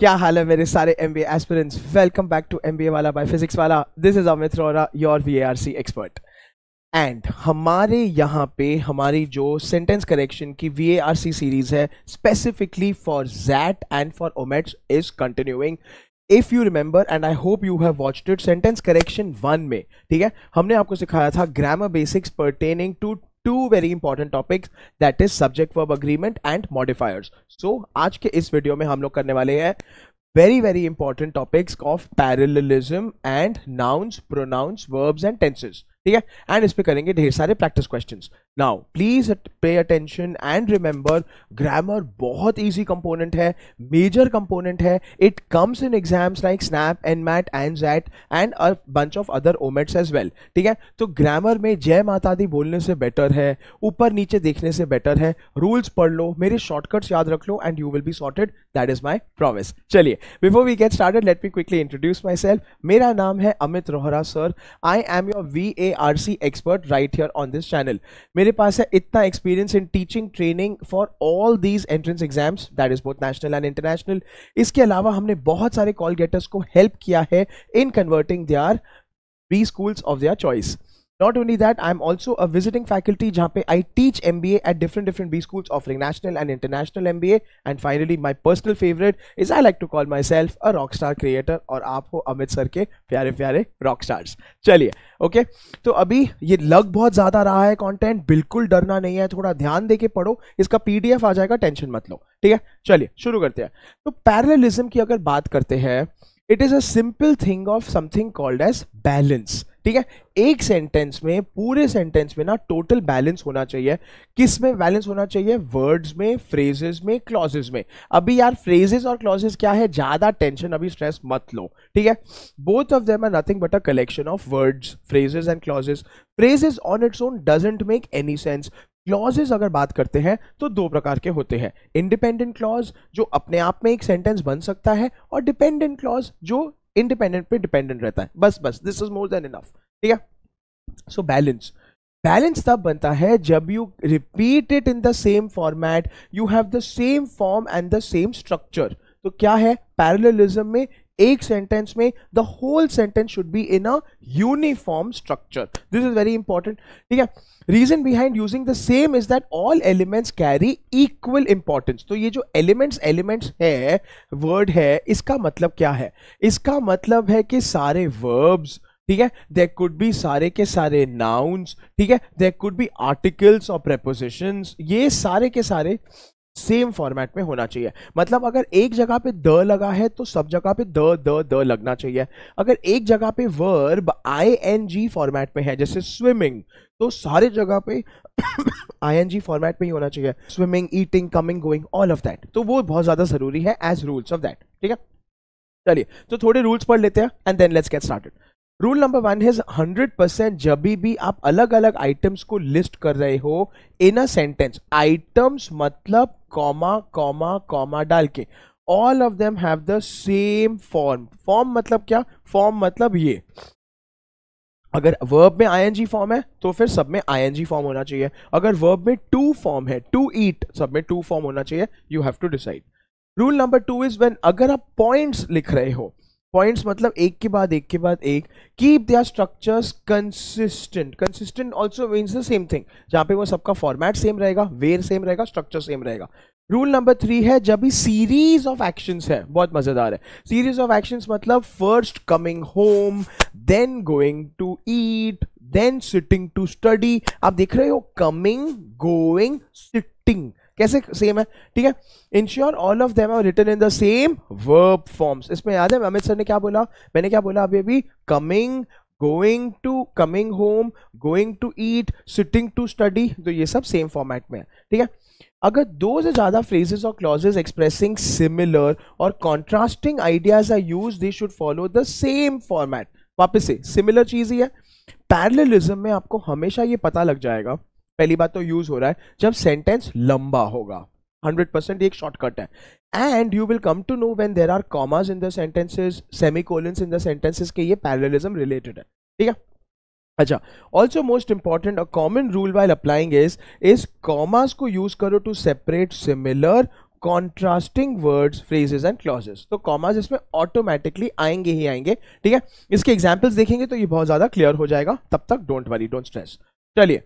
क्या हाल है मेरे सारे M B aspirants welcome back to M B A Wallah by Physics Wallah this is Amit Rohra your V A R C expert and हमारे यहाँ पे हमारी जो सेंटेंस करेक्शन की V A R C series है specifically for XAT and for OMETs is continuing if you remember and I hope you have watched it sentence correction one में ठीक है हमने आपको सिखाया था grammar basics pertaining to two very important topics that is subject verb agreement and modifiers. So आज के इस वीडियो में हम लोग करने वाले हैं very very important topics of parallelism and nouns, pronouns, verbs and tenses. ठीक है एंड इस पे करेंगे ढेर सारे practice questions now please pay attention and remember grammar बहुत ईजी कंपोनेंट है मेजर कंपोनेंट है it comes in exams like SNAP and MAT and XAT and a bunch of other OMETs as well ठीक है तो grammar में जय माता दी बोलने से बेटर है ऊपर नीचे देखने से बेटर है रूल्स पढ़ लो मेरे शॉर्टकट्स याद रख लो and you will be sorted that is my promise चलिए before we get started let me quickly introduce myself मेरा नाम है Amit Rohra sir I am your V A R C expert right here on this channel मेरे मेरे पास है इतना experience in teaching training for all these entrance exams that is both national and international इसके अलावा हमने बहुत सारे कॉल गेटर्स को हेल्प किया है in converting our B schools of their choice Not only that, I'm also a visiting faculty जहाँ पे I teach MBA at different different B schools offering national and international MBA. And finally, my personal favorite is I like to call myself a rockstar creator और आप हो Amit sir के प्यारे प्यारे rock stars. चलिए, okay okay? तो अभी ये लग बहुत ज़्यादा रहा है कंटेंट बिल्कुल डरना नहीं है थोड़ा ध्यान दे के पढ़ो इसका पीडीएफ आ जाएगा टेंशन मत लो ठीक है चलिए शुरू करते हैं तो पैरलिज्म की अगर बात करते हैं it is a simple thing of something called as balance ठीक है एक सेंटेंस में पूरे सेंटेंस में ना टोटल बैलेंस होना चाहिए किस में बैलेंस होना चाहिए वर्ड्स में फ्रेजेस में क्लॉजेस में अभी यार फ्रेजेस और क्लॉजेस क्या है ज़्यादा टेंशन अभी स्ट्रेस मत लो ठीक है both of them are nothing but a collection of words phrases and clauses phrases on its own doesn't make any sense clauses अगर बात करते हैं तो दो प्रकार के होते हैं इंडिपेंडेंट क्लॉज जो अपने आप में एक सेंटेंस बन सकता है और डिपेंडेंट क्लॉज जो इंडिपेंडेंट पे डिपेंडेंट रहता है बस बस this is more than enough ठीक है सो बैलेंस बैलेंस तब बनता है जब you repeat it in the same format you have the same form and the same structure तो क्या है पैरेललिज्म में एक सेंटेंस में the whole sentence should be in a uniform structure this is very important ठीक है reason behind using the same is that all elements carry equal importance तो ये जो एलिमेंट्स एलिमेंट्स है वर्ड है इसका मतलब क्या है इसका मतलब है कि सारे वर्ब्स ठीक है दे कुड भी सारे के सारे नाउन्स ठीक है दे कुड भी आर्टिकल्स और प्रपोजिशंस ये सारे के सारे सेम फॉर्मेट में होना चाहिए मतलब अगर एक जगह पे द लगा है तो सब जगह पे द द द लगना चाहिए अगर एक जगह पे verb I N G format में है जैसे स्विमिंग तो सारे जगह पे आई एन जी फॉर्मेट में ही होना चाहिए swimming eating coming going all of that तो वो बहुत ज्यादा जरूरी है एज रूल्स ऑफ दैट ठीक है चलिए तो थोड़े रूल्स पढ़ लेते हैं and then let's get started rule number one has hundred percent जब भी आप अलग अलग आइटम्स को लिस्ट कर रहे हो इन अ सेंटेंस आइटम्स मतलब कॉमा कॉमा कॉमा डाल के all of them have the same form form मतलब क्या फॉर्म मतलब ये अगर वर्ब में आईएनजी फॉर्म है तो फिर सब में आईएनजी फॉर्म होना चाहिए अगर वर्ब में टू फॉर्म है टू ईट सब में टू फॉर्म होना चाहिए you have to decide rule number two is when अगर आप पॉइंट्स लिख रहे हो पॉइंट्स मतलब एक के बाद एक के बाद एक keep their structures consistent consistent also means the same thing जहाँ पे वो सबका फॉर्मेट सेम रहेगा वेयर सेम रहेगा स्ट्रक्चर सेम रहेगा रूल नंबर थ्री है जब भी सीरीज ऑफ एक्शंस है बहुत मजेदार है सीरीज ऑफ एक्शंस मतलब first coming home then going to eat then sitting to study आप देख रहे हो कमिंग गोइंग सिटिंग कैसे सेम है ठीक है ensure all of them are written in the same verb forms इसमें याद है अमित सर ने क्या बोला मैंने क्या बोला अभी अभी coming going to coming home going to eat sitting to study तो ये सब सेम फॉर्मेट में है ठीक है अगर दो से ज़्यादा फ्रेजेस और क्लॉजेज एक्सप्रेसिंग सिमिलर और contrasting ideas are use they should follow the same format वापस से सिमिलर चीज़ ही है पैरलिज्म में आपको हमेशा ये पता लग जाएगा पहली बात तो यूज हो रहा है जब सेंटेंस लंबा होगा हंड्रेड परसेंट एक शॉर्टकट है and you will come to know when there are commas in the sentences semi in the sentences के ये पैरलिज्म रिलेटेड है ठीक है अच्छा also most important a common rule while applying is is commas को use करो to separate similar contrasting words phrases and clauses तो commas इसमें ऑटोमेटिकली आएंगे ही आएंगे ठीक है इसके एग्जाम्पल्स देखेंगे तो ये बहुत ज़्यादा क्लियर हो जाएगा तब तक डोंट वरी डोंट स्ट्रेस चलिए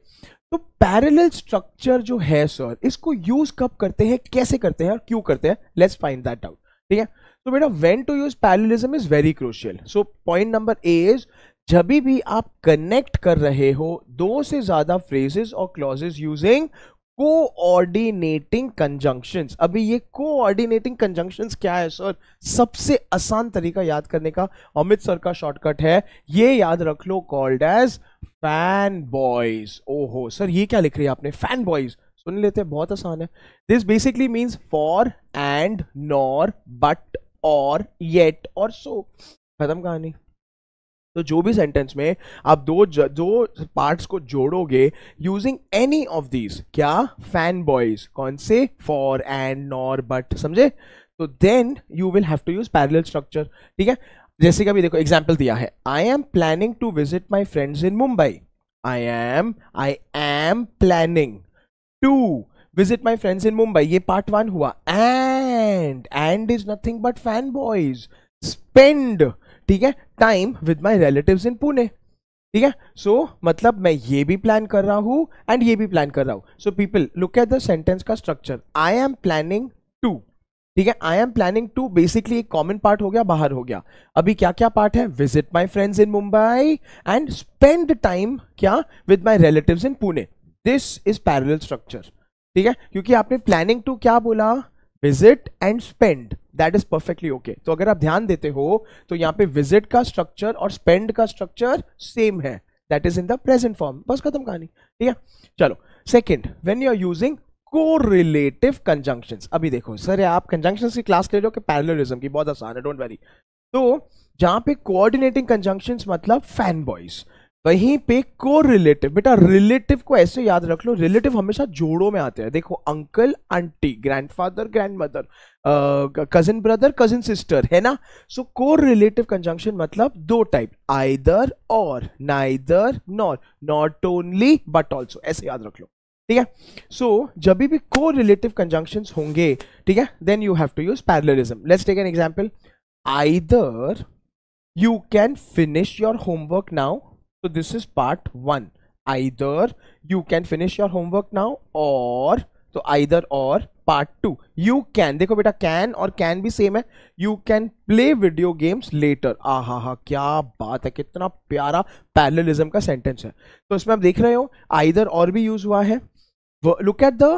तो पैरेलल स्ट्रक्चर जो है सर इसको यूज कब करते हैं कैसे करते हैं और क्यों करते हैं लेट्स फाइंड दैट आउट ठीक है तो बेटा when to use parallelism is very crucial so point number A is जब भी आप कनेक्ट कर रहे हो दो से ज्यादा फ्रेजेस और क्लॉजेस यूजिंग कोऑर्डिनेटिंग कंजंक्शन अभी ये कोऑर्डिनेटिंग कंजंक्शंस क्या है सर सबसे आसान तरीका याद करने का अमित सर का शॉर्टकट है ये याद रख लो कॉल्ड एज फैन बॉयज ओहो सर ये क्या लिख रही है आपने फैन बॉयज सुन लेते हैं बहुत आसान है this basically means for and nor but or yet और सो खत्म कहानी तो जो भी सेंटेंस में आप दो ज, दो पार्ट्स को जोड़ोगे यूजिंग एनी ऑफ दीज क्या फैन बॉयज कौन से फॉर एंड नॉर बट समझे तो then you will have to use parallel structure ठीक है जैसे कि अभी देखो एग्जाम्पल दिया है I am planning to visit my friends in Mumbai I am I am planning to visit my friends in Mumbai ये पार्ट वन हुआ and and is nothing but FANBOYS spend ठीक है time with my relative in Pune ठीक है सो मतलब मैं ये भी प्लान कर रहा हूं एंड ये भी प्लान कर रहा हूं so people look at the sentence का structure I am planning to ठीक है I am planning to basically एक कॉमन पार्ट हो गया बाहर हो गया अभी क्या क्या पार्ट है visit my friends in Mumbai and spend time क्या with my relative in Pune this is parallel structure ठीक है क्योंकि आपने प्लानिंग टू क्या बोला visit and spend that is perfectly okay तो अगर आप ध्यान देते हो तो यहाँ पे विजिट का स्ट्रक्चर और स्पेंड का स्ट्रक्चर सेम है that is in the present form बस खत्म कहानी ठीक है चलो second when you are using correlative conjunction अभी देखो सर आप कंजंक्शन की क्लास ले लो कि पैरलिज्म की बहुत आसान है डोंट वेरी तो जहां पे कोऑर्डिनेटिंग कंजंक्शन मतलब फैन बॉयज वहीं पे को रिलेटिव बेटा रिलेटिव को ऐसे याद रख लो रिलेटिव हमेशा जोड़ों में आते हैं देखो uncle aunty grandfather grandmother cousin brother cousin sister है ना सो को रिलेटिव कंजंक्शन मतलब दो type either or neither nor not only but also ऐसे याद रख लो ठीक है सो जब भी को रिलेटिव कंजंक्शन होंगे ठीक है then you have to use parallelism let's take an example either you can finish your homework now so this is part 1 either you can finish your homework now or तो either or part two you can देखो बेटा can or can भी same है you can play video games later आ हा हा क्या बात है कितना प्यारा पैरलिज्म का सेंटेंस है तो इसमें आप देख रहे हो आइदर और भी यूज हुआ है look at the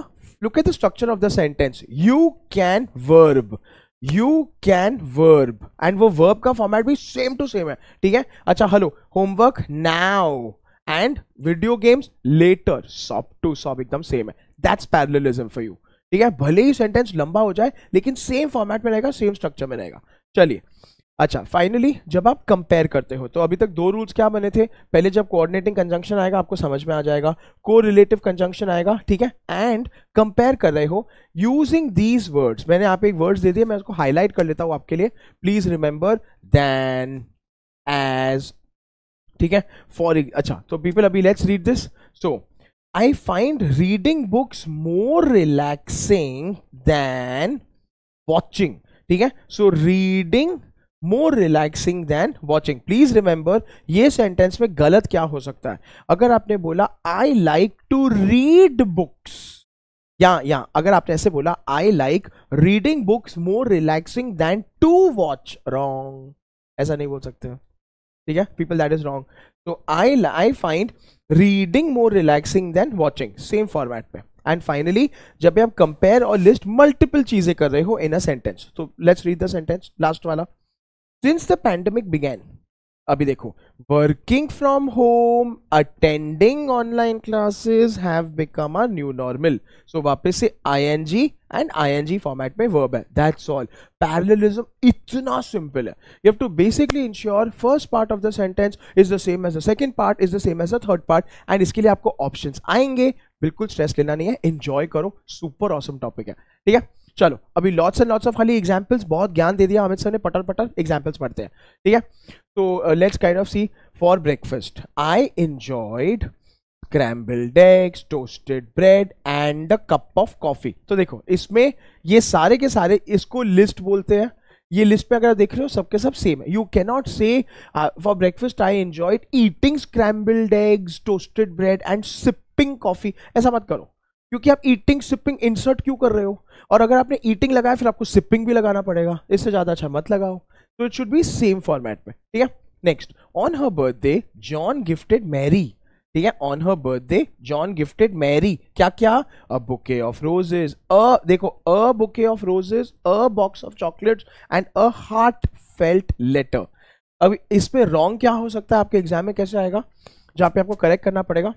look at the structure of the sentence you can verb you can verb and वो वर्ब का फॉर्मेट भी सेम टू सेम है ठीक है अच्छा hello homework now and video games later सॉप टू सॉप एकदम सेम है दैट्स पैरलिज्म फॉर यू ठीक है भले ही सेंटेंस लंबा हो जाए लेकिन सेम फॉर्मेट में रहेगा सेम स्ट्रक्चर में रहेगा चलिए अच्छा फाइनली जब आप कंपेयर करते हो तो अभी तक दो रूल्स क्या बने थे पहले जब कोऑर्डिनेटिंग कंजंक्शन आएगा आपको समझ में आ जाएगा को रिलेटिव कंजंक्शन आएगा ठीक है एंड कंपेयर कर रहे हो यूजिंग दीज वर्ड्स मैंने आप एक वर्ड्स दे दिए मैं उसको हाईलाइट कर लेता हूं आपके लिए प्लीज रिमेंबर दैन एज ठीक है फॉर अच्छा तो पीपल अभी let's read this so I find reading books more relaxing than watching ठीक है so reading more relaxing than watching please remember ये सेंटेंस में गलत क्या हो सकता है अगर आपने बोला I like to read books या या अगर आपने ऐसे बोला I like reading books more relaxing than to watch wrong ऐसा नहीं बोल सकते ठीक है पीपल दैट इज रॉन्ग तो I I find reading more relaxing than watching same format में एंड फाइनली जब भी आप कंपेयर और लिस्ट मल्टीपल चीजें कर रहे हो इन अ सेंटेंस तो let's read the sentence last वाला सिंस द पैंडमिक बिगैन अभी देखो working from home attending online classes have become a new normal so वापस से आईएनजी एंड आईएनजी फॉर्मेट में वर्ब है दैट्स ऑल पैरेललिज्म इतना simple है you have to basically ensure first part of the sentence is the same as the second part is the same as the third part and इसके लिए आपको options आएंगे बिल्कुल stress लेना नहीं है एंजॉय करो सुपर ऑसम टॉपिक है ठीक है चलो अभी लॉट्स एंड लॉट्स ऑफ खाली एग्जाम्पल्स बहुत ज्ञान दे दिया अमित सर ने पटर पटर एग्जाम्पल्स पढ़ते हैं ठीक है तो let's kind of see for breakfast I enjoyed scrambled eggs, toasted bread and a cup of coffee तो देखो इसमें ये सारे के सारे इसको लिस्ट बोलते हैं ये लिस्ट में अगर देख रहे हो सबके सब सेम है you cannot say for breakfast I enjoyed eating scrambled eggs toasted bread and sipping coffee ऐसा मत करो क्योंकि आप ईटिंग सिपिंग इंसर्ट क्यों कर रहे हो और अगर आपने ईटिंग लगाया फिर आपको सिपिंग भी लगाना पड़ेगा इससे ज़्यादा अच्छा मत लगाओ तो it should be same format में ठीक है next on her birthday John gifted Mary ठीक है on her birthday John gifted Mary क्या क्या a bouquet of roses a देखो a bouquet of roses a box of chocolates and a heartfelt letter अब इसमें wrong क्या हो सकता है आपके एग्जाम में कैसे आएगा जहाँ पे आपको करेक्ट करना पड़ेगा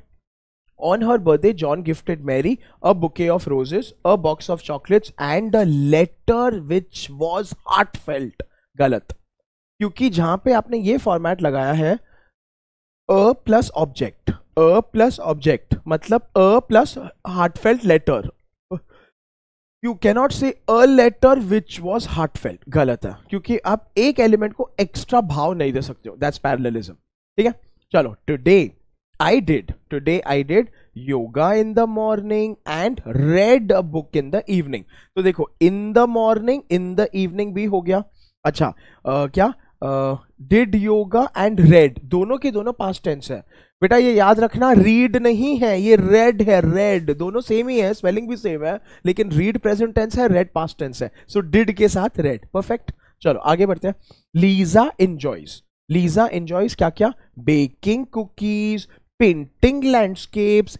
On her birthday, John gifted Mary a bouquet of roses, a box of chocolates, and a letter which was heartfelt. गलत क्योंकि जहां पे आपने ये फॉर्मेट लगाया है a plus object a plus object मतलब a plus heartfelt letter you cannot say a letter which was heartfelt गलत है क्योंकि आप एक एलिमेंट को एक्स्ट्रा भाव नहीं दे सकते हो दैट्स पैरलिज्म ठीक है चलो today I did. Today I did yoga in the morning and read a book in the evening. तो देखो in the morning, in the evening भी हो गया अच्छा uh, क्या डिड योगा एंड रेड दोनों के दोनों पास्ट टेंस है बेटा ये याद रखना रीड नहीं है ये रेड है रेड दोनों सेम ही है स्पेलिंग भी सेम है लेकिन रीड प्रेजेंट टेंस है रेड पास्ट टेंस है सो so, डिड के साथ रेड परफेक्ट चलो आगे बढ़ते हैं लीजा इंजॉयज लीजा इंजॉयज क्या क्या baking cookies painting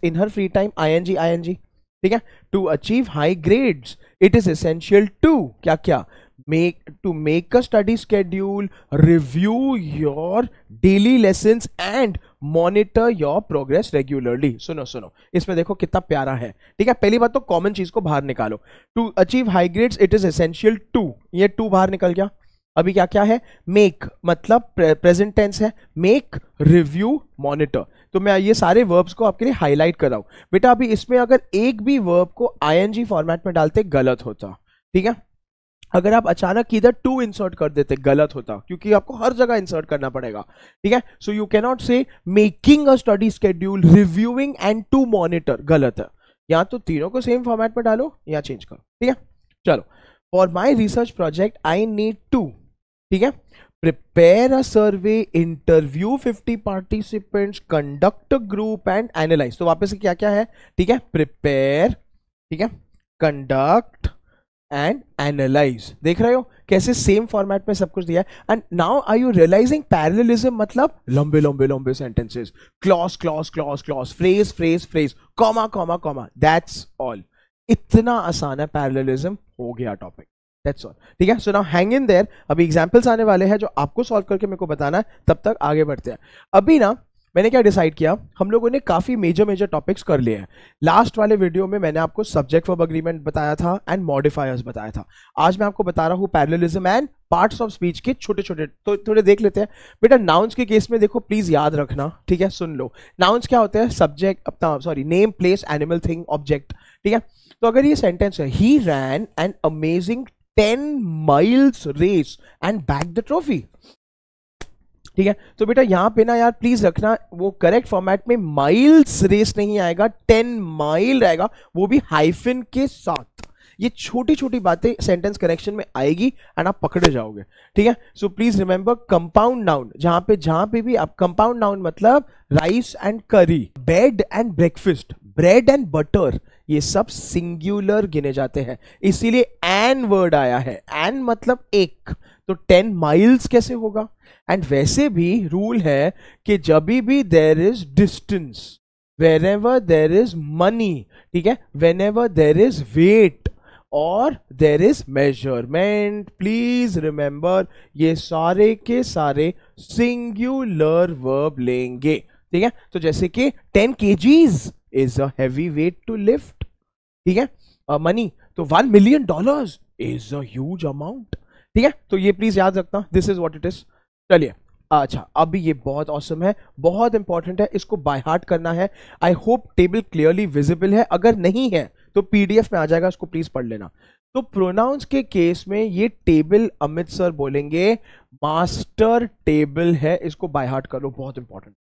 in her free time I N G I N G ठीक है to achieve high grades it is essential to क्या क्या make to make a study schedule review your daily lesson and monitor your progress regularly सुनो सुनो इसमें देखो कितना प्यारा है ठीक है पहली बात तो कॉमन चीज को बाहर निकालो to achieve high grades it is essential to ये टू बाहर निकल गया अभी क्या क्या है मेक मतलब प्रेजेंट टेंस है मेक रिव्यू मॉनिटर तो मैं ये सारे वर्ब्स को आपके लिए हाईलाइट कर रहा हूँ बेटा अभी इसमें अगर एक भी वर्ब को आई फॉर्मेट में डालते गलत होता ठीक है अगर आप अचानक इधर टू इंसर्ट कर देते गलत होता क्योंकि आपको हर जगह इंसर्ट करना पड़ेगा ठीक है so you cannot say making a study schedule reviewing and to monitor गलत है या तो तीनों को सेम फॉर्मेट में डालो या चेंज करो ठीक है चलो for my research project I need to ठीक है prepare a survey interview 50 participants conduct group and analyse तो वापस क्या क्या है ठीक है प्रिपेयर ठीक है कंडक्ट एंड एनालाइज देख रहे हो कैसे सेम फॉर्मेट में सब कुछ दिया है and now are you realising parallelism मतलब लंबे लंबे लंबे sentences clause clause clause clause phrase phrase phrase comma comma comma that's all इतना आसान है पैरेललिज्म हो गया टॉपिक दैट्स ऑल ठीक है so now hang in there अभी एग्जाम्पल्स आने वाले हैं जो आपको सॉल्व करके मेरे को बताना है तब तक आगे बढ़ते हैं अभी ना मैंने क्या डिसाइड किया हम लोगों ने काफ़ी मेजर मेजर टॉपिक्स कर लिए हैं लास्ट वाले वीडियो में मैंने आपको सब्जेक्ट वर्ब अग्रीमेंट बताया था एंड मॉडिफायर्स बताया था आज मैं आपको बता रहा हूँ parallelism and parts of speech के छोटे छोटे तो थोड़े देख लेते हैं बेटा नाउन्स के केस में देखो प्लीज़ याद रखना ठीक है सुन लो नाउन्स क्या होते हैं सब्जेक्ट अपना sorry name place animal thing object ठीक है तो अगर ये सेंटेंस है he ran an amazing ten miles race and back the trophy ठीक है तो बेटा यहां पे ना यार प्लीज रखना वो करेक्ट फॉर्मेट में माइल्स रेस नहीं आएगा टेन माइल रहेगा वो भी हाइफिन के साथ ये छोटी छोटी बातें सेंटेंस करेक्शन में आएगी एंड आप पकड़े जाओगे ठीक है so please remember compound noun जहां पे जहां पे भी आप कंपाउंड नाउन मतलब rice and curry bed and breakfast bread and butter ये सब सिंगुलर गिने जाते हैं इसीलिए एन वर्ड आया है एन मतलब एक तो टेन माइल्स कैसे होगा एंड वैसे भी रूल है कि जब भी there is distance wherever there is money ठीक है whenever there is weight और there is measurement please remember ये सारे के सारे सिंगुलर वर्ब लेंगे ठीक है तो जैसे कि ten KGs is a heavy weight to lift ठीक है मनी तो one million dollar is as amount ठीक है तो ये प्लीज याद रखना this is what it is चलिए अच्छा अब ये बहुत औसम है बहुत इंपॉर्टेंट है इसको बाय हार्ट करना है I hope table clearly visible है अगर नहीं है तो पीडीएफ में आ जाएगा इसको प्लीज पढ़ लेना तो प्रोनाउंस के केस में ये टेबल अमित सर बोलेंगे मास्टर टेबल है इसको बाय हार्ट कर लो बहुत इंपॉर्टेंट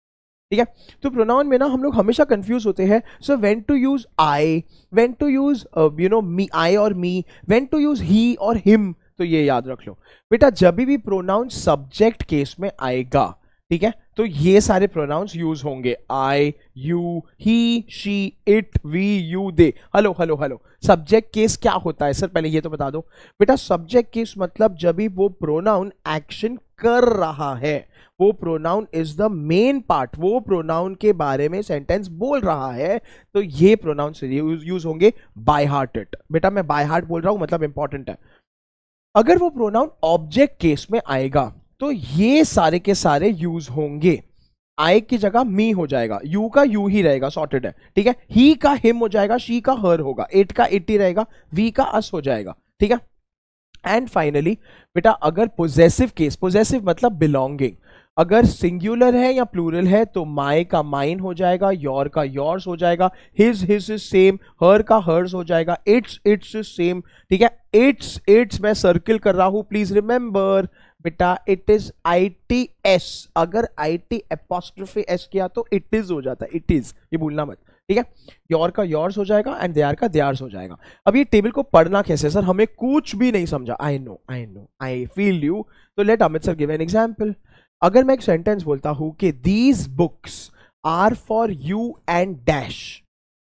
ठीक है तो प्रोनाउन में ना हम लोग हमेशा कंफ्यूज होते हैं so when to use I when to use you know me I और me when to use he और हिम तो ये याद रख लो बेटा जब भी प्रोनाउन सब्जेक्ट केस में आएगा ठीक है तो ये सारे प्रोनाउंस यूज होंगे I you he she it we you they hello hello hello subject case क्या होता है सर पहले ये तो बता दो बेटा सब्जेक्ट केस मतलब जब भी वो प्रोनाउन एक्शन कर रहा है वो pronoun is the main part वो प्रोनाउन के बारे में सेंटेंस बोल रहा है तो ये प्रोनाउन यूज होंगे बाय हार्ट इट बेटा मैं बाय हार्ट बोल रहा हूं मतलब इंपॉर्टेंट है अगर वो प्रोनाउन ऑब्जेक्ट केस में आएगा तो ये सारे के सारे यूज होंगे आई की जगह मी हो जाएगा यू का यू ही रहेगा सॉर्टेड है ठीक है ही का हिम हो जाएगा शी का हर होगा एट का इट ही रहेगा वी का अस हो जाएगा ठीक है एंड फाइनली बेटा अगर पोजेसिव केस पोजेसिव मतलब बिलोंगिंग अगर सिंगुलर है या प्लूरल है तो माई का माइन हो जाएगा योर का योर्स हो जाएगा हिज हिज सेम हर का हर्स हो जाएगा इट्स इट्स सेम ठीक है इट्स इट्स मैं सर्किल कर रहा हूं प्लीज रिमेंबर बेटा it is I T S अगर आई टी एपोस्ट्रफी एस किया तो इट इज हो जाता है इट इज ये भूलना मत ठीक है योर का योर्स हो जाएगा एंड देयर का देयर्स हो जाएगा अब ये टेबल को पढ़ना कैसे सर हमें कुछ भी नहीं समझा I know I know I feel you तो let Amit sir give an example अगर मैं एक सेंटेंस बोलता हूं कि these books are for you and dash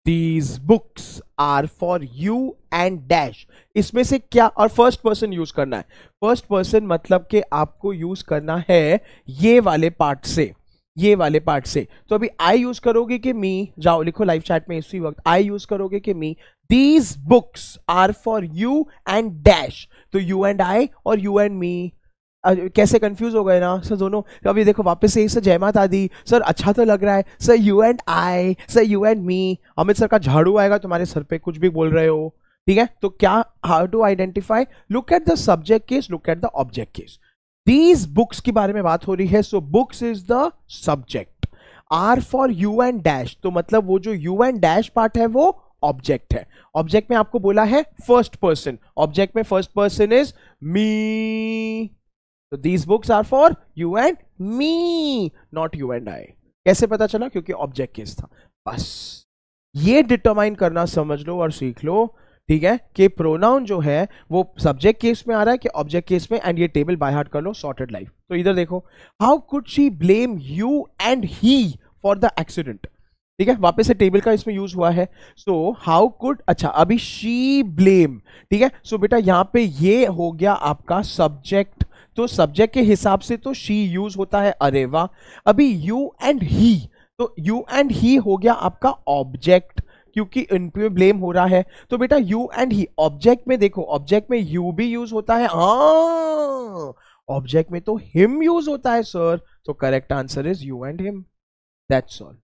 these books are for you and dash इसमें से क्या और फर्स्ट पर्सन यूज करना है फर्स्ट पर्सन मतलब कि आपको यूज करना है ये वाले पार्ट से ये वाले पार्ट से तो अभी आई यूज करोगे कि मी जाओ लिखो लाइव चैट में इसी वक्त आई यूज करोगे कि me these books are for you and dash तो यू एंड आई और यू एंड मी कैसे कंफ्यूज हो गए ना सर दोनों अभी देखो वापस से सर जयमात दी सर अच्छा तो लग रहा है sir you and I sir you and me Amit sir का झाड़ू आएगा तुम्हारे सर पे कुछ भी बोल रहे हो ठीक है तो क्या how to identify look at the subject case look at the object case these books के बारे में बात हो रही है so books is the subject are for you and dash तो मतलब वो जो यू एंड डैश पार्ट है वो ऑब्जेक्ट है ऑब्जेक्ट में आपको बोला है फर्स्ट पर्सन ऑब्जेक्ट में फर्स्ट पर्सन इज मी तो these books are for you and me not you and I कैसे पता चला क्योंकि ऑब्जेक्ट केस था बस ये डिटरमाइन करना समझ लो और सीख लो ठीक है कि प्रोनाउन जो है वो सब्जेक्ट केस में आ रहा है कि ऑब्जेक्ट केस में एंड ये टेबल बाय हार्ट कर लो सॉर्टेड लाइफ तो इधर देखो how could she blame you and he for the accident ठीक है वापस से टेबल का इसमें यूज हुआ है सो हाउ कुड अच्छा अभी शी ब्लेम ठीक है सो so, बेटा यहां पे ये हो गया आपका सब्जेक्ट तो सब्जेक्ट के हिसाब से तो शी यूज होता है अरेवा अभी यू एंड ही तो यू एंड ही हो गया आपका ऑब्जेक्ट क्योंकि इन पे ब्लेम हो रहा है तो बेटा यू एंड ही ऑब्जेक्ट में देखो ऑब्जेक्ट में यू भी यूज होता है ऑब्जेक्ट हाँ, में तो हिम यूज होता है सर तो correct answer is you and him that's all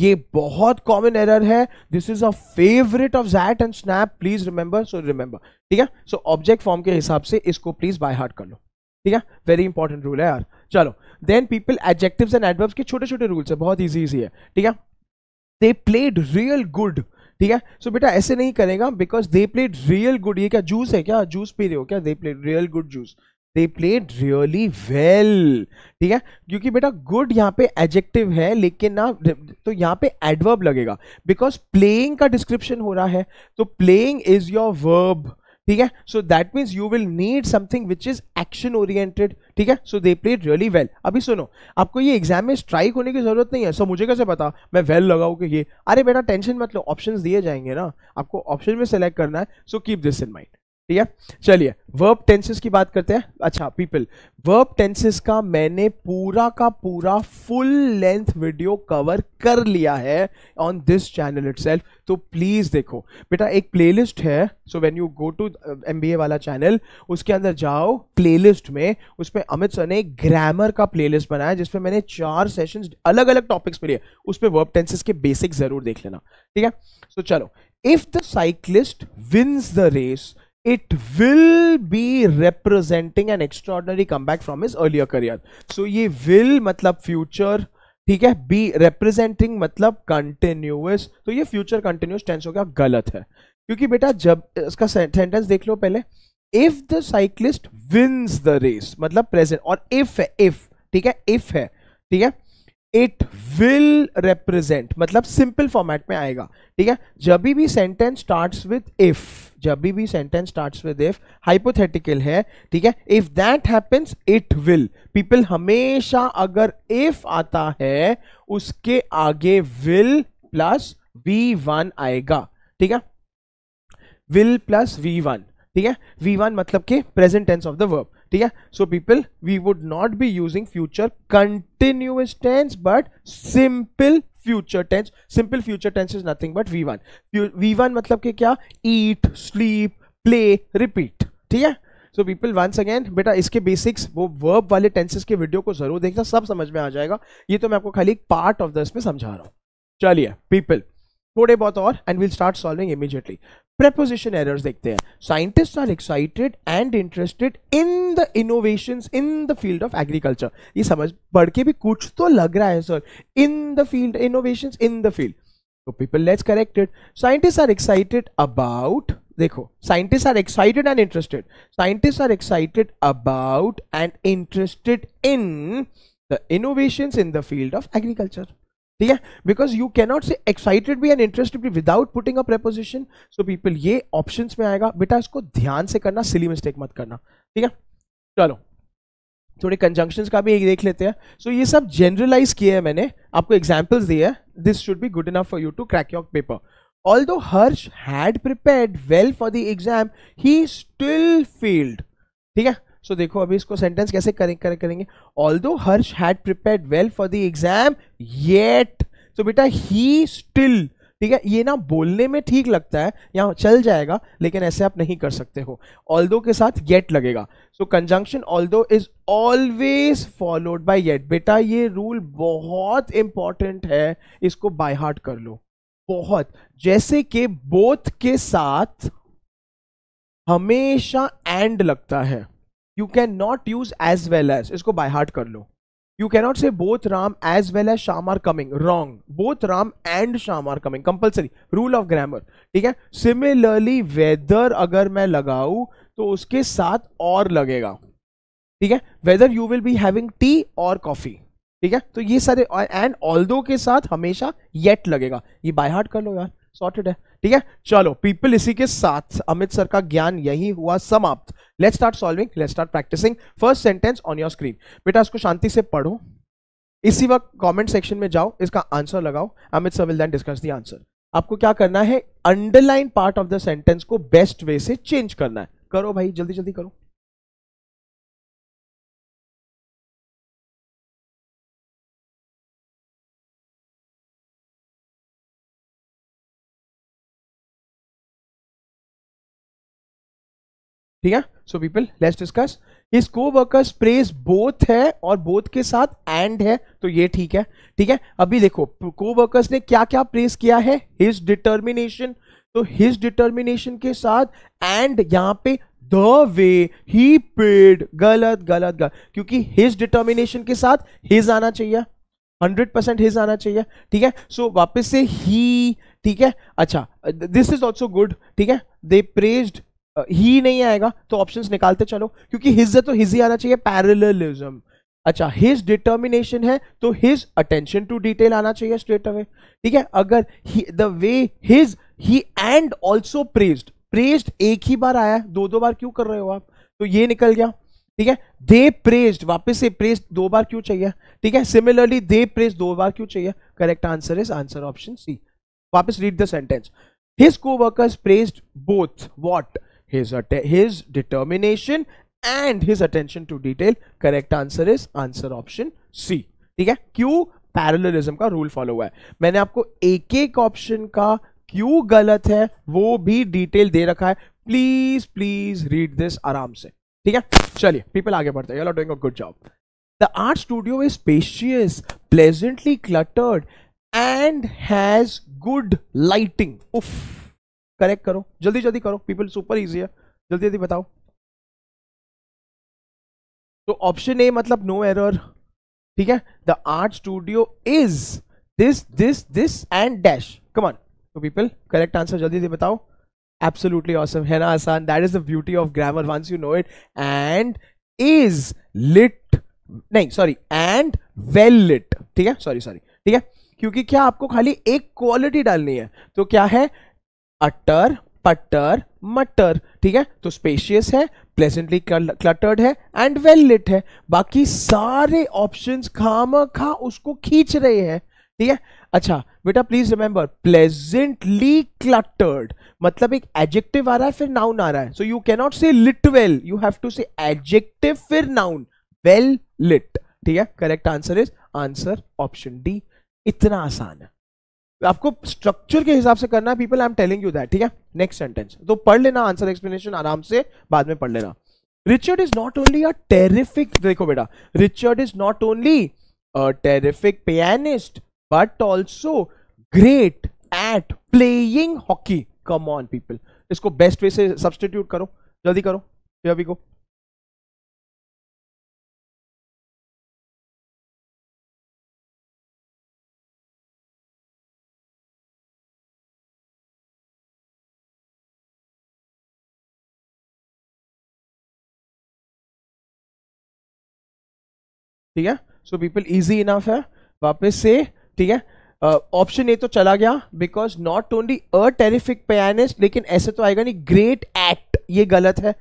ये बहुत कॉमन एरर है this is a favourite of XAT and SNAP please remember so remember ठीक है सो ऑब्जेक्ट फॉर्म के हिसाब से इसको प्लीज बाय हार्ट कर लो ठीक है वेरी इंपॉर्टेंट रूल है यार चलो then people adjectives and adverbs के छोटे छोटे रूल्स है बहुत ईजी ईजी है ठीक है दे प्लेड रियल गुड ठीक है सो बेटा ऐसे नहीं करेगा because they played real good ये क्या जूस है क्या जूस पी रहे हो क्या they played real good juice they played really well ठीक है क्योंकि बेटा गुड यहाँ पे एडजेक्टिव है लेकिन ना तो यहाँ पे एडवर्ब लगेगा बिकॉज प्लेइंग का डिस्क्रिप्शन हो रहा है तो प्लेइंग इज योर वर्ब ठीक है so that means you will need something which is action oriented ठीक है so they played really well अभी सुनो आपको ये एग्जाम में स्ट्राइक होने की जरूरत नहीं है सो so, मुझे कैसे पता मैं वेल लगाऊ कि ये अरे बेटा टेंशन मत लो ऑप्शन दिए जाएंगे ना आपको ऑप्शन में सेलेक्ट करना है so keep this in mind ठीक है चलिए वर्ब टेंसेस की बात करते हैं अच्छा पीपल वर्ब टेंसेस का मैंने पूरा का पूरा फुल लेंथ वीडियो कवर कर लिया है ऑन दिस चैनल इट तो प्लीज़ देखो बेटा एक प्लेलिस्ट है so when you go to MBA वाला चैनल उसके अंदर जाओ प्लेलिस्ट में उसमें अमित सर ने ग्रामर का प्लेलिस्ट बनाया जिसमें मैंने चार सेशन अलग अलग टॉपिक्स में लिए उसमें वर्ब टेंसेस के बेसिक ज़रूर देख लेना ठीक है सो so, चलो if the cyclist wins the race it will be representing an extraordinary comeback from his earlier career. So ये will मतलब future ठीक है be representing मतलब continuous तो ये future continuous tense हो गया गलत है क्योंकि बेटा जब इसका सेंटेंस देख लो पहले if the cyclist wins the race मतलब प्रेजेंट और इफ है इफ ठीक है इफ है ठीक है इट विल रिप्रेजेंट मतलब सिंपल फॉर्मेट में आएगा ठीक है जब भी सेंटेंस स्टार्ट विद इफ जब भी sentence start with if hypothetical है ठीक है if that happens it will people हमेशा अगर इफ आता है उसके आगे विल प्लस वी वन आएगा ठीक है विल प्लस वी वन ठीक है वी वन मतलब के present tense of the verb ठीक है so people we would not be using future continuous tense but simple future tense simple future tense is nothing but V one V one मतलब one क्या eat sleep play repeat ठीक है so people once again बेटा इसके basics वो verb वाले tenses के video को जरूर देखना सब समझ में आ जाएगा ये तो मैं आपको खाली पार्ट ऑफ द इसमें समझा रहा हूँ चलिए पीपल थोड़े बहुत और and will start solving immediately preposition errors देखते हैं scientist are excited and interested in the innovation in the field of agriculture ये समझ पढ़ के भी कुछ तो लग रहा है sir in the field innovation in the field तो people let's corrected scientist are excited about देखो scientist are excited and interested scientist are excited about and interested in the innovation in the field of agriculture ठीक है because you cannot say excited भी and interested भी without putting a preposition so people ये option में आएगा बेटा इसको ध्यान से करना सिली मिस्टेक मत करना ठीक है चलो थोड़े कंजंक्शन का भी एक देख लेते हैं सो so, ये सब जनरलाइज किया है मैंने आपको एग्जाम्पल्स दिए हैं this should be good enough for you to crack your paper although Harsh had prepare well for the exam he still failed. ठीक है सो so, देखो अभी इसको सेंटेंस कैसे करें, करें करेंगे although Harsh had prepare well for the exam yet so बेटा ही स्टिल ठीक है ये ना बोलने में ठीक लगता है यहाँ चल जाएगा लेकिन ऐसे आप नहीं कर सकते हो ऑल के साथ येट लगेगा so conjunction although is always followed by yet बेटा ये रूल बहुत इंपॉर्टेंट है इसको बाय हार्ट कर लो बहुत जैसे कि बोथ के साथ हमेशा एंड लगता है you can not use as well as इसको बाय हार्ट कर लो you cannot say both Ram as well as Sham are coming wrong both Ram and Sham are coming compulsory rule of grammar ठीक है सिमिलरली वेदर अगर मैं लगाऊ तो उसके साथ और लगेगा ठीक है whether you will be having tea or coffee ठीक है तो ये सारे एंड ऑल के साथ हमेशा येट लगेगा ये बाय हार्ट कर लो यार सॉर्टेड है ठीक है चलो पीपल इसी के साथ अमित सर का ज्ञान यही हुआ समाप्त let start solving let start practising first sentence on your screen बेटा इसको शांति से पढ़ो इसी वक्त कमेंट सेक्शन में जाओ इसका आंसर लगाओ Amit sir will then discuss the answer आपको क्या करना है underline part of the sentence को बेस्ट वे से चेंज करना है करो भाई जल्दी जल्दी करो ठीक है सो पीपल लेट्स डिस्कस इस को वर्कर्स प्रेज बोथ है और बोथ के साथ एंड है तो ये ठीक है ठीक है अभी देखो को वर्कर्स ने क्या क्या प्रेस किया है हिज डिटर्मिनेशन तो हिज डिटर्मिनेशन के साथ एंड यहां पे द वे ही पेड गलत गलत गलत क्योंकि हिज डिटर्मिनेशन के साथ हिज आना चाहिए हंड्रेड परसेंट हिज आना चाहिए ठीक है सो so, वापस से ही ठीक है अच्छा दिस इज ऑल्सो गुड ठीक है दे प्रेज्ड ही नहीं आएगा तो ऑप्शंस निकालते चलो क्योंकि हिज तो हिज ही आना चाहिए पैरेललिज्म अच्छा हिज डिटर्मिनेशन है तो हिज अटेंशन टू डिटेल आना चाहिए स्ट्रेट अवे ठीक है अगर the way his he and also praised praised एक ही बार आया दो दो बार क्यों कर रहे हो आप तो ये निकल गया ठीक है दे प्रेज्ड वापस से प्रेज दो बार क्यों चाहिए ठीक है सिमिलरली दे प्रेज दो बार क्यों चाहिए correct answer is answer option C वापस रीड द सेंटेंस हिज को workers praised both what his his determination and his attention to detail correct answer is answer option C ठीक है क्यू पैरेललिज्म का रूल फॉलो हुआ है मैंने आपको एक एक ऑप्शन का क्यू गलत है वो भी डिटेल दे रखा है प्लीज प्लीज रीड दिस आराम से ठीक है चलिए पीपल आगे बढ़ते हैं doing a good job the art studio is spacious pleasantly cluttered and has good lighting उफ करेक्ट करो जल्दी जल्दी करो पीपल सुपर इजी है जल्दी जल्दी बताओ तो ऑप्शन ए मतलब नो एरर ठीक है the art studio is this this this and dash come on तो पीपल करेक्ट आंसर जल्दी जल्दी बताओ एब्सोल्यूटली ऑसम है ना आसान that is the beauty of grammar once you know it and is lit नहीं सॉरी एंड वेल लिट ठीक है सॉरी सॉरी ठीक है क्योंकि क्या आपको खाली एक क्वालिटी डालनी है तो क्या है अटर पटर मटर ठीक है तो स्पेशियस है प्लेजेंटली क्लटर्ड है एंड वेल लिट है बाकी सारे ऑप्शन खाम खा उसको खींच रहे हैं ठीक है अच्छा बेटा प्लीज रिमेंबर प्लेजेंटली क्लटर्ड मतलब एक एडजेक्टिव आ रहा है फिर नाउन आ रहा है so you cannot say lit well you have to say adjective फिर नाउन वेल लिट ठीक है correct answer is answer option D इतना आसान है तो आपको स्ट्रक्चर के हिसाब से करना है people I am telling you that ठीक है नेक्स्ट सेंटेंस तो पढ़ लेना आंसर एक्सप्लेनेशन आराम से बाद में पढ़ लेना Richard is not only a terrific देखो बेटा Richard is not only a terrific pianist but also great at playing hockey come on people इसको बेस्ट वे से सब्सटीट्यूट करो जल्दी करो अभी को ठीक है सो पीपल इजी इनफ है वापस से ठीक है ऑप्शन uh, ए तो चला गया because not only a terrific pianist लेकिन ऐसे तो आएगा नहीं ग्रेट एक्ट ये गलत है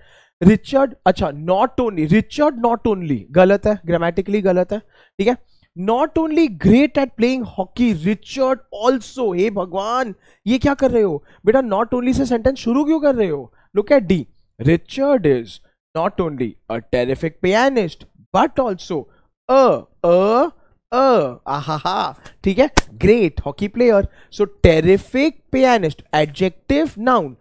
रिचर्ड अच्छा not only Richard not only गलत है ग्रामेटिकली गलत है ठीक है not only great at playing hockey Richard also हे भगवान ये क्या कर रहे हो बेटा नॉट ओनली से सेंटेंस शुरू क्यों कर रहे हो look at D Richard is not only a terrific pianist but also a a a आहा ठीक है great hockey player so terrific pianist adjective noun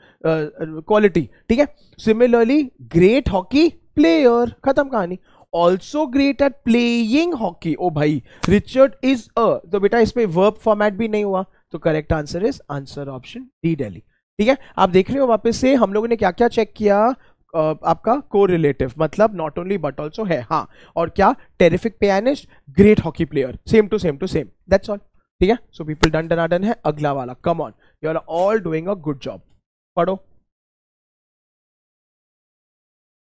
quality ठीक है सिमिलरली ग्रेट हॉकी प्लेयर खत्म कहानी also great at playing hockey ओ भाई Richard is a तो बेटा इसमें वर्ब फॉर्मेट भी नहीं हुआ तो correct answer is answer option D daily ठीक है आप देख रहे हो वापस से हम लोगों ने क्या क्या चेक किया आपका को रिलेटिव मतलब नॉट ओनली बट ऑल्सो है हाँ और क्या terrific pianist great hockey player same to same to same that's all ठीक है so people done done done है अगला वाला come on you are all doing a good job पढ़ो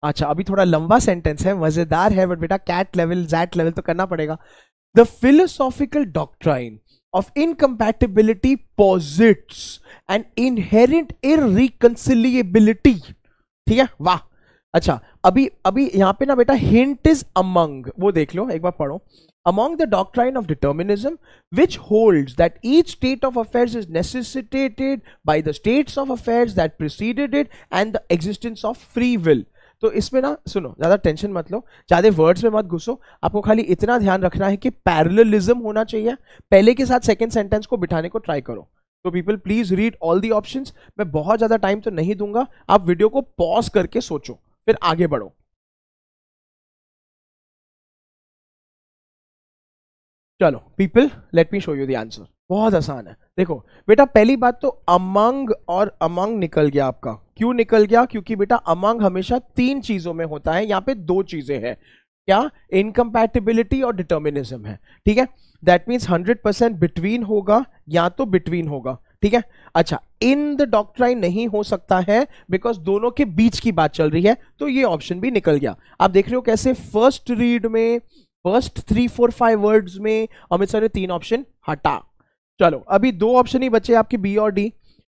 अच्छा अभी थोड़ा लंबा सेंटेंस है मजेदार है बट बेटा कैट लेवल जैट लेवल तो करना पड़ेगा the philosophical doctrine of incompatibility and inherit in irreconcilability ठीक है वाह अच्छा अभी अभी यहाँ पे ना बेटा हिंट इज अमंग वो देख लो एक बार पढ़ो among the doctrine of determinism which holds that each state of affairs is necessitated by the states of affairs that preceded it and the existence of free will तो इसमें ना सुनो ज़्यादा टेंशन मत लो ज़्यादा वर्ड्स में मत घुसो आपको खाली इतना ध्यान रखना है कि पैरलिज्म होना चाहिए पहले के साथ सेकेंड सेंटेंस को बिठाने को ट्राई करो तो people please read all the option मैं बहुत ज़्यादा टाइम तो नहीं दूंगा आप वीडियो को पॉज करके सोचो फिर आगे बढ़ो चलो people let me show you the answer बहुत आसान है देखो बेटा पहली बात तो अमंग और अमंग निकल गया आपका क्यों निकल गया क्योंकि बेटा अमंग हमेशा तीन चीजों में होता है यहाँ पे दो चीजें हैं क्या इनकम्पैटिबिलिटी और डिटर्मिनिज्म है ठीक है that means hundred percent between होगा या तो बिटवीन होगा ठीक है अच्छा इन द डॉक्ट्राइन नहीं हो सकता है बिकॉज दोनों के बीच की बात चल रही है तो ये ऑप्शन भी निकल गया आप देख रहे हो कैसे फर्स्ट रीड में first three four five words में अमित सर ने तीन ऑप्शन हटा चलो अभी दो ऑप्शन ही बचे आपके बी और D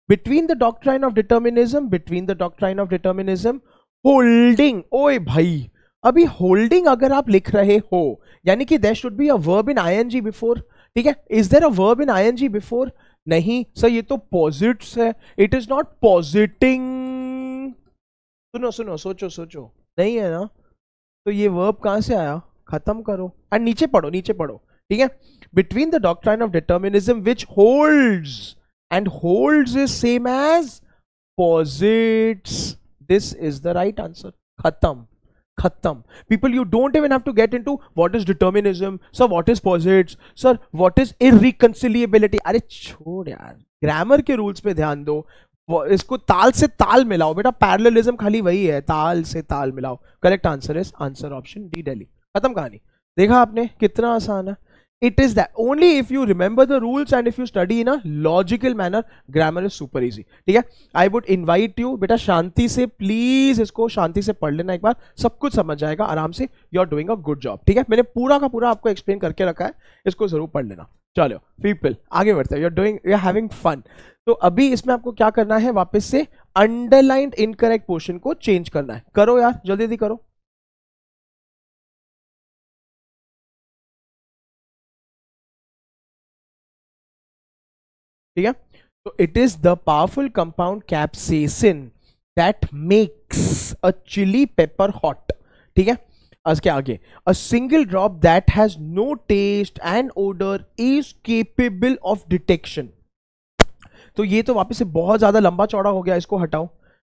between the doctrine of determinism between the doctrine of determinism holding ओए भाई अभी होल्डिंग अगर आप लिख रहे हो यानी कि there should be a verb in I N G before ठीक है is there a verb in I N G before नहीं सर ये तो पॉजिट्स है इट इज नॉट पॉजिटिंग सुनो सुनो सोचो सोचो नहीं है ना तो ये वर्ब कहां से आया खत्म करो एंड नीचे पढ़ो नीचे पढ़ो ठीक है between the doctrine of determinism which holds and holds is same as posits this is the right answer खत्म खत्म people you don't even have to get into what is determinism sir what is posit sir what is इ अरे छोड़ यार grammar के rules पे ध्यान दो इसको ताल से ताल मिलाओ बेटा पैरलिज्म खाली वही है ताल से ताल मिलाओ correct answer is answer option D daily खत्म कहानी देखा आपने कितना आसान है it is that only if you remember the rules and if you study in a logical manner grammar is super easy ठीक है I would invite you बेटा शांति से please इसको शांति से पढ़ लेना एक बार सब कुछ समझ जाएगा आराम से you are doing a good job ठीक है मैंने पूरा का पूरा आपको एक्सप्लेन करके रखा है इसको जरूर पढ़ लेना चलो पीपल आगे बढ़ते हैं you are doing you are having fun तो अभी इसमें आपको क्या करना है वापस से अंडरलाइंड इनकरेक्ट पोर्शन को चेंज करना है करो यार जल्दी जल्दी करो ठीक है तो it is the powerful compound capsaicin that makes a chili pepper hot ठीक है उसके आगे a single drop that has no taste and odour is capable of detection तो ये तो वापस से बहुत ज्यादा लंबा चौड़ा हो गया इसको हटाओ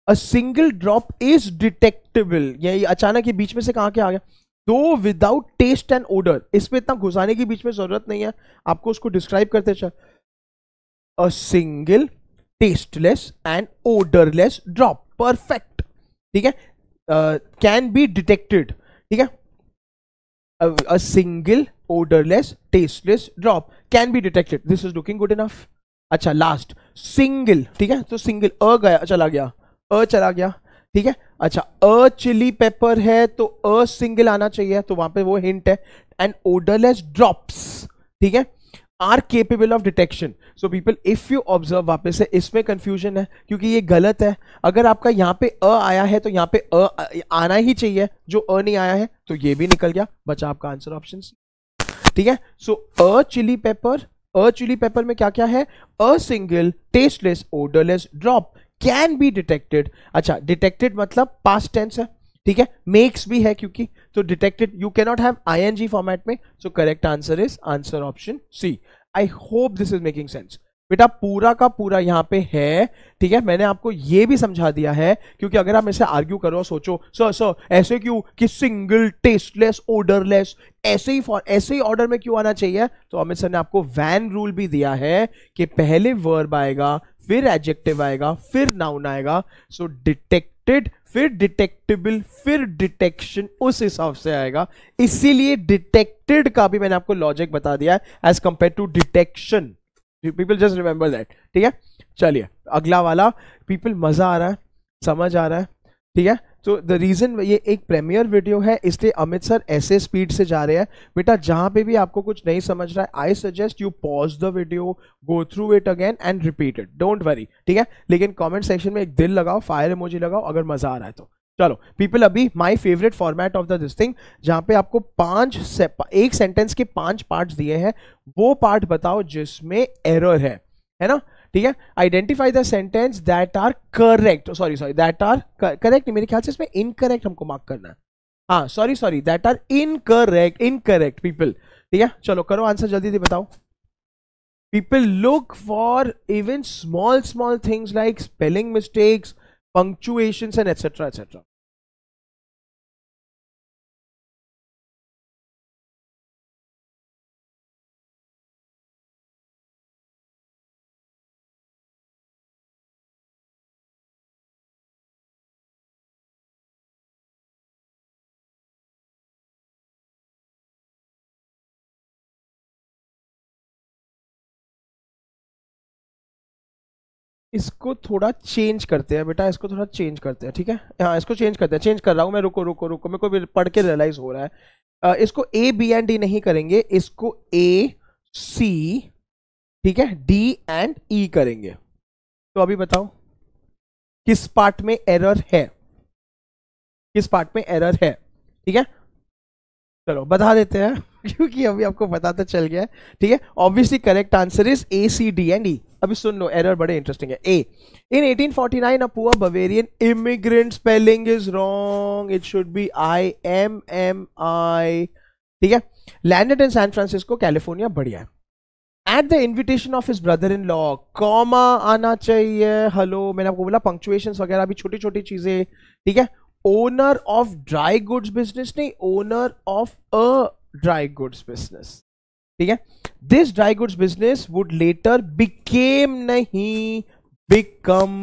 a single drop is detectable ये अचानक ये बीच में से कहा के आ गया दो विदाउट टेस्ट एंड ओडर इसमें इतना घुसाने की बीच में जरूरत नहीं है आपको उसको डिस्क्राइब करते चल a single tasteless and odorless drop perfect ठीक है कैन बी डिटेक्टेड ठीक है a single odourless tasteless drop can be detected this is looking good enough अच्छा लास्ट सिंगल ठीक है तो सिंगल अ गया चला गया अ चला गया ठीक है अच्छा अ चिली पेपर है तो अ सिंगल आना चाहिए तो वहां पे वो हिंट है एंड ओडरलेस ड्रॉप्स ठीक है are capable of detection so people if you observe वापस से इसमें कंफ्यूजन है क्योंकि ये गलत है अगर आपका यहाँ पे अ आया है तो यहाँ पे अ आना ही चाहिए जो अ नहीं आया है तो ये भी निकल गया बचा आपका आंसर ऑप्शन ठीक है so a chili pepper a chili pepper में क्या क्या है a single tasteless odourless drop can be detected अच्छा डिटेक्टेड मतलब पास्ट टेंस है ठीक है मेक्स भी है क्योंकि तो detected you cannot have G format में so correct answer is answer option C I hope this is making sense बेटा पूरा का पूरा यहाँ पे है ठीक है मैंने आपको ये भी समझा दिया है क्योंकि अगर आप इसे आर्ग्यू करो सोचो सर सर ऐसे क्यों कि सिंगल टेस्टलेस ऑर्डरलेस ऐसे ही ऐसे ही ऑर्डर में क्यों आना चाहिए तो अमित सर ने आपको वैन रूल भी दिया है कि पहले वर्ब आएगा फिर एडजेक्टिव आएगा फिर नाउन आएगा सो डिटेक्टेड फिर डिटेक्टेबल फिर डिटेक्शन उस हिसाब से आएगा इसीलिए डिटेक्टेड का भी मैंने आपको लॉजिक बता दिया है as compare to detection people just remember that ठीक है चलिए अगला वाला पीपल मजा आ रहा है समझ आ रहा है ठीक है तो द रीज़न ये एक प्रीमियर वीडियो है इसलिए अमित सर ऐसे स्पीड से जा रहे हैं बेटा जहाँ पे भी आपको कुछ नहीं समझ रहा है I suggest you pause the video go through it again and repeat it don't worry ठीक है लेकिन कमेंट सेक्शन में एक दिल लगाओ फायर मुझे लगाओ अगर मज़ा आ रहा है तो चलो पीपल अभी my favourite format of the this thing जहाँ पे आपको पांच से, एक सेंटेंस के पांच पार्ट दिए हैं वो पार्ट बताओ जिसमें एरर है है ना ठीक है identify the sentence that are correct sorry sorry that are correct मेरे ख्याल से इसमें इनकरेक्ट हमको मार्क करना है हाँ sorry sorry that are incorrect incorrect people ठीक है चलो करो आंसर जल्दी से बताओ people look for even small small things like spelling mistakes punctuation and etcetera etcetera इसको थोड़ा चेंज करते हैं बेटा इसको थोड़ा चेंज करते हैं ठीक है हाँ इसको चेंज करते हैं चेंज कर रहा हूँ मैं रुको रुको रुको मेरे को पढ़ के रियलाइज हो रहा है आ, इसको ए बी एंड डी नहीं करेंगे इसको ए सी ठीक है डी एंड ई करेंगे तो अभी बताओ किस पार्ट में एरर है किस पार्ट में एरर है ठीक है चलो बता देते हैं क्योंकि अभी आपको पता तो चल गया है ठीक है obviously correct answer is A C D and E अभी सुन लो एरर बड़े इंटरेस्टिंग है A in 1849 a poor Bavarian immigrant spelling is wrong it should be I M M I ठीक है landed in San Francisco California बढ़िया है at the invitation of his brother in law comma आना चाहिए hello मैंने आपको बोला punctuation वगैरह भी छोटी छोटी चीजें ठीक है owner of dry goods business नहीं owner of a dry goods business ठीक है this dry goods business would later became नहीं become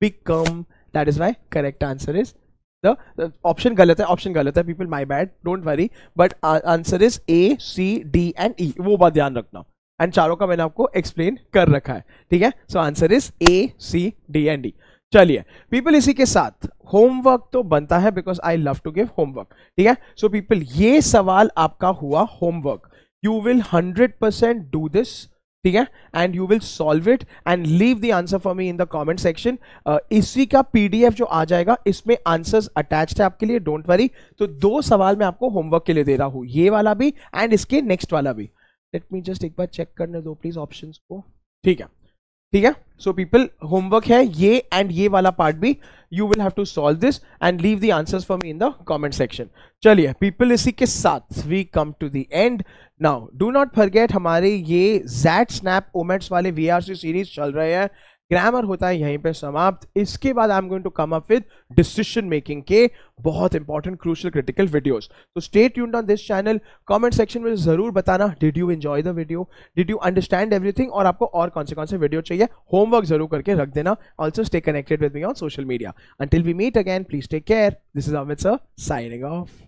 become that is my correct answer is option गलत है ऑप्शन गलत है people my bad don't worry but answer is A C D and E वो बात ध्यान रखना एंड चारों का मैंने आपको एक्सप्लेन कर रखा है ठीक है so answer is A C D and E चलिए पीपल इसी के साथ होमवर्क तो बनता है because I love to give homework ठीक है सो पीपल ये सवाल आपका हुआ homework you will hundred percent do this ठीक है and you will solve it and leave the answer for me in the comment section इसी का पीडीएफ जो आ जाएगा इसमें आंसर्स अटैच है आपके लिए डोंट वरी तो दो सवाल मैं आपको होमवर्क के लिए दे रहा हूं ये वाला भी एंड इसके नेक्स्ट वाला भी लेट मी जस्ट एक बार चेक करने दो प्लीज ऑप्शन को ठीक है ठीक है सो पीपल होमवर्क है ये एंड ये वाला पार्ट भी you will have to solve this and leave the answers for me in the comment section चलिए पीपल इसी के साथ we come to the end now do not forget हमारे ये जैट स्नैप ओमेट्स वाले वी सीरीज चल रहे हैं ग्रामर होता है यहीं पे समाप्त इसके बाद I am going to come up with decision making के बहुत इंपॉर्टेंट क्रूशल क्रिटिकल वीडियोस तो stay tuned on this channel comment section में जरूर बताना did you enjoy the video did you understand everything और आपको और कौन से कौन से वीडियो चाहिए होमवर्क जरूर करके रख देना also stay connected with me on social media until we meet again please take care this is Amit sir signing of